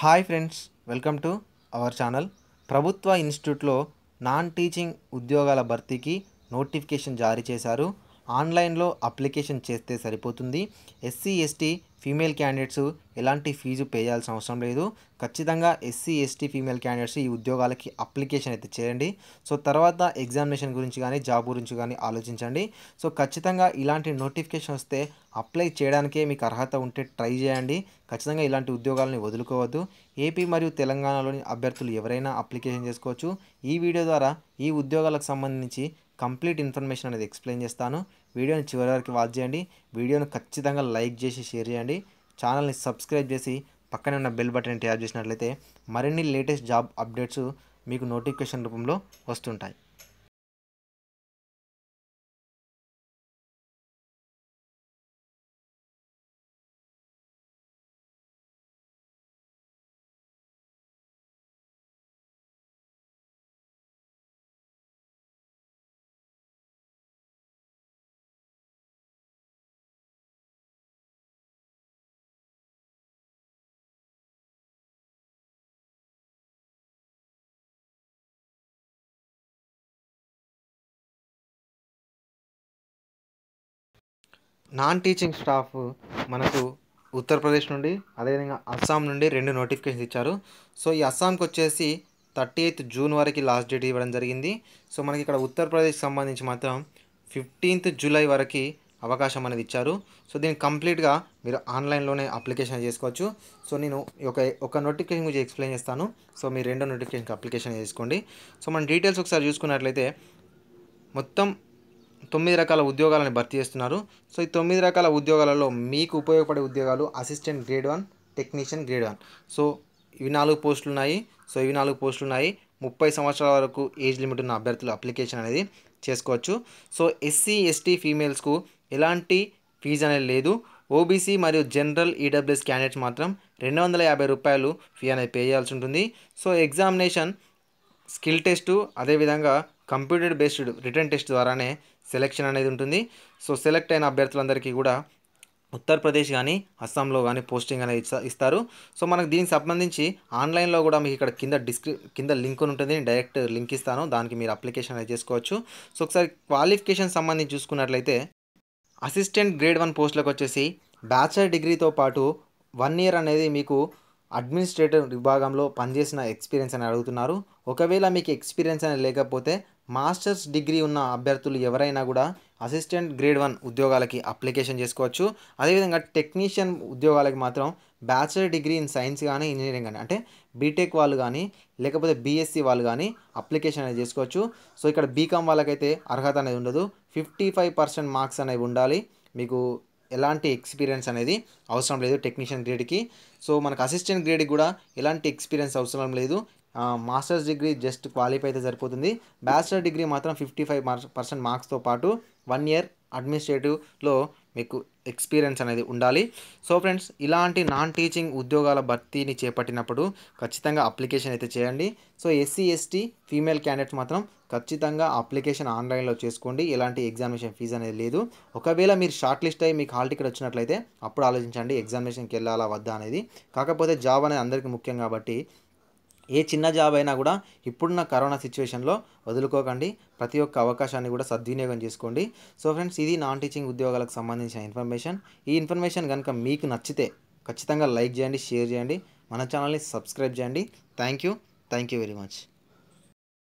hi friends welcome to our channel ప్రభుత్వ ఇన్స్టిట్యూట్లో non teaching ఉద్యోగాల భర్తీకి నోటిఫికేషన్ జారీ చేశారు ఆన్లైన్లో అప్లికేషన్ చేస్తే సరిపోతుంది ఎస్సీ ఎస్టీ ఫీమేల్ క్యాండిడేట్స్ ఎలాంటి ఫీజు పే చేయాల్సిన అవసరం లేదు ఖచ్చితంగా ఎస్సీ ఎస్టీ ఫీమేల్ క్యాండిడేట్స్ ఈ ఉద్యోగాలకి అప్లికేషన్ అయితే చేయండి సో తర్వాత ఎగ్జామినేషన్ గురించి కానీ జాబ్ గురించి కానీ ఆలోచించండి సో ఖచ్చితంగా ఇలాంటి నోటిఫికేషన్ వస్తే అప్లై చేయడానికే మీకు అర్హత ఉంటే ట్రై చేయండి ఖచ్చితంగా ఇలాంటి ఉద్యోగాలని వదులుకోవద్దు ఏపీ మరియు తెలంగాణలోని అభ్యర్థులు ఎవరైనా అప్లికేషన్ చేసుకోవచ్చు ఈ వీడియో ద్వారా ఈ ఉద్యోగాలకు సంబంధించి కంప్లీట్ ఇన్ఫర్మేషన్ అనేది ఎక్స్ప్లెయిన్ చేస్తాను వీడియోని చివరి వరకు వాచ్ చేయండి వీడియోను ఖచ్చితంగా లైక్ చేసి షేర్ చేయండి ఛానల్ని సబ్స్క్రైబ్ చేసి పక్కనే ఉన్న బెల్ బటన్ ట్యాప్ చేసినట్లయితే మరిన్ని లేటెస్ట్ జాబ్ అప్డేట్స్ మీకు నోటిఫికేషన్ రూపంలో వస్తుంటాయి నాన్ టీచింగ్ స్టాఫ్ మనకు ఉత్తరప్రదేశ్ నుండి అదేవిధంగా అస్సాం నుండి రెండు నోటిఫికేషన్స్ ఇచ్చారు సో ఈ అస్సాంకి వచ్చేసి థర్టీ ఎయిత్ జూన్ వరకు లాస్ట్ డేట్ ఇవ్వడం జరిగింది సో మనకి ఇక్కడ ఉత్తరప్రదేశ్ సంబంధించి మాత్రం ఫిఫ్టీన్త్ జూలై వరకు అవకాశం అనేది ఇచ్చారు సో దీన్ని కంప్లీట్గా మీరు ఆన్లైన్లోనే అప్లికేషన్ చేసుకోవచ్చు సో నేను ఒక ఒక నోటిఫికేషన్ గురించి ఎక్స్ప్లెయిన్ చేస్తాను సో మీరు రెండో నోటిఫికేషన్కి అప్లికేషన్ చేసుకోండి సో మన డీటెయిల్స్ ఒకసారి చూసుకున్నట్లయితే మొత్తం తొమ్మిది రకాల ఉద్యోగాలను భర్తీ చేస్తున్నారు సో ఈ తొమ్మిది రకాల ఉద్యోగాలలో మీకు ఉపయోగపడే ఉద్యోగాలు assistant grade one technician grade one so ఇవి నాలుగు పోస్టులు ఉన్నాయి సో ఇవి నాలుగు పోస్టులు ఉన్నాయి ముప్పై సంవత్సరాల వరకు ఏజ్ లిమిట్ ఉన్న అభ్యర్థులు అప్లికేషన్ అనేది చేసుకోవచ్చు సో ఎస్సీ ఎస్టీ ఫీమేల్స్కు ఎలాంటి ఫీజు అనేది లేదు ఓబీసీ మరియు జనరల్ ఈడబ్ల్యూఎస్ క్యాండిడేట్స్ మాత్రం రెండు వందల యాభై రూపాయలు ఫీ అనేది పే చేయాల్సి ఉంటుంది సో ఎగ్జామినేషన్ స్కిల్ టెస్టు అదేవిధంగా కంప్యూటర్ బేస్డ్ రిటర్న్ టెస్ట్ ద్వారానే సెలెక్షన్ అనేది ఉంటుంది సో సెలెక్ట్ అయిన అభ్యర్థులందరికీ కూడా ఉత్తరప్రదేశ్ కానీ అస్సాంలో కానీ పోస్టింగ్ అనేది ఇస్తారు సో మనకు దీనికి సంబంధించి ఆన్లైన్లో కూడా మీకు ఇక్కడ కింద డిస్క్రి కింద లింక్ ఉంటుంది నేను డైరెక్ట్ లింక్ ఇస్తాను దానికి మీరు అప్లికేషన్ అనేది చేసుకోవచ్చు సో ఒకసారి క్వాలిఫికేషన్ సంబంధించి చూసుకున్నట్లయితే అసిస్టెంట్ గ్రేడ్ వన్ పోస్టులకు వచ్చేసి బ్యాచలర్ డిగ్రీతో పాటు వన్ ఇయర్ అనేది మీకు అడ్మినిస్ట్రేటివ్ విభాగంలో పనిచేసిన ఎక్స్పీరియన్స్ అని అడుగుతున్నారు ఒకవేళ మీకు ఎక్స్పీరియన్స్ అనేది లేకపోతే మాస్టర్స్ డిగ్రీ ఉన్న అభ్యర్థులు ఎవరైనా కూడా అసిస్టెంట్ గ్రేడ్ వన్ ఉద్యోగాలకి అప్లికేషన్ చేసుకోవచ్చు అదేవిధంగా టెక్నీషియన్ ఉద్యోగాలకి మాత్రం బ్యాచిలర్ డిగ్రీ ఇన్ సైన్స్ కానీ ఇంజనీరింగ్ కానీ అంటే బీటెక్ వాళ్ళు కానీ లేకపోతే బీఎస్సీ వాళ్ళు కానీ అప్లికేషన్ అనేది చేసుకోవచ్చు సో ఇక్కడ బీకామ్ వాళ్ళకైతే అర్హత అనేది ఉండదు ఫిఫ్టీ ఫైవ్ పర్సెంట్ మార్క్స్ అనేవి ఉండాలి మీకు ఎలాంటి ఎక్స్పీరియన్స్ అనేది అవసరం లేదు టెక్నీషియన్ గ్రేడ్కి సో మనకు అసిస్టెంట్ గ్రేడ్కి కూడా ఎలాంటి ఎక్స్పీరియన్స్ అవసరం లేదు మాస్టర్స్ డిగ్రీ జస్ట్ క్వాలిఫై అయితే సరిపోతుంది బ్యాచిలర్ డిగ్రీ మాత్రం ఫిఫ్టీ ఫైవ్ పర్సెంట్ మార్క్స్తో పాటు వన్ ఇయర్ అడ్మినిస్ట్రేటివ్లో మీకు ఎక్స్పీరియన్స్ అనేది ఉండాలి సో ఫ్రెండ్స్ ఇలాంటి నాన్ టీచింగ్ ఉద్యోగాల భర్తీని చేపట్టినప్పుడు ఖచ్చితంగా అప్లికేషన్ అయితే చేయండి so SC ST female candidates మాత్రం ఖచ్చితంగా అప్లికేషన్ ఆన్లైన్లో చేసుకోండి ఎలాంటి ఎగ్జామినేషన్ ఫీజు అనేది లేదు ఒకవేళ మీరు షార్ట్ లిస్ట్ అయ్యి మీకు హాల్ టికెట్ వచ్చినట్లయితే అప్పుడు ఆలోచించండి ఎగ్జామినేషన్కి వెళ్ళాలా వద్దా అనేది కాకపోతే జాబ్ అనేది అందరికీ ముఖ్యం కాబట్టి ఏ చిన్న జాబ్ అయినా కూడా ఇప్పుడున్న కరోనా సిచ్యువేషన్లో వదులుకోకండి ప్రతి ఒక్క అవకాశాన్ని కూడా సద్వినియోగం చేసుకోండి సో ఫ్రెండ్స్ ఇది నాన్ టీచింగ్ ఉద్యోగాలకు సంబంధించిన ఇన్ఫర్మేషన్ ఈ ఇన్ఫర్మేషన్ కనుక మీకు నచ్చితే ఖచ్చితంగా లైక్ చేయండి షేర్ చేయండి మన ఛానల్ని సబ్స్క్రైబ్ చేయండి thank you thank you very much